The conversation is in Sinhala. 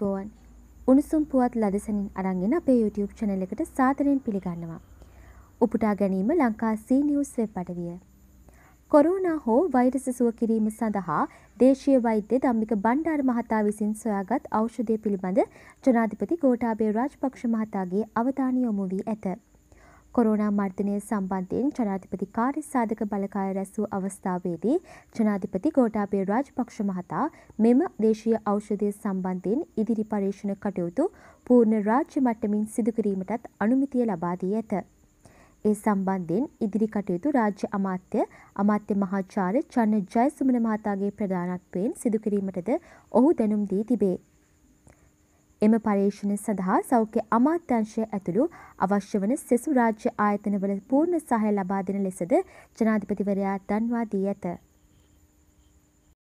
බෝවන් උණුසුම් පුවත් ලදසනින් අරංගෙන අපේ YouTube channel එකට සාදරයෙන් පිළිගන්නවා. උපුටා ගැනීම ලංකා C News වෙබ් අඩවිය. කොරෝනා හෝ වෛරස සුව කිරීම සඳහා දේශීය වෛද්‍ය ධම්මික බණ්ඩාර මහතා විසින් සොයාගත් ඖෂධය පිළිබඳ ජනාධිපති ගෝඨාභය රාජපක්ෂ මහතාගේ අවධානය යොමු වී ඇත. කොරෝනා මර්ධනය සම්බන්ධයෙන් ජනාධිපති කාර්ය සාධක බලකාය රැස්වූ අවස්ථාවේදී ජනාධිපති ගෝඨාභය රාජපක්ෂ මහතා මෙම දේශීය ඖෂධය සම්බන්ධයෙන් ඉදිරි පරීක්ෂණ කටයුතු පූර්ණ රාජ්‍ය මට්ටමින් සිදු කිරීමටත් අනුමැතිය ලබා දී ඇත. ඒ සම්බන්ධයෙන් ඉදිරි කටයුතු රාජ්‍ය අමාත්‍ය අමාත්‍ය මහාචාර්ය චන්න ජයසුමන මහතාගේ ප්‍රධානත්වයෙන් සිදු කිරීමටද ඔහු දැනුම් දී තිබේ. එම පර්යේෂණ සඳහා සෞඛ්‍ය අමාත්‍යංශය ඇතුළු අවශ්‍ය වන සෙසු රාජ්‍ය ආයතනවල පූර්ණ සහය ලබා දෙන ලෙසද ජනාධිපතිවරයා දන්වා දී ඇත.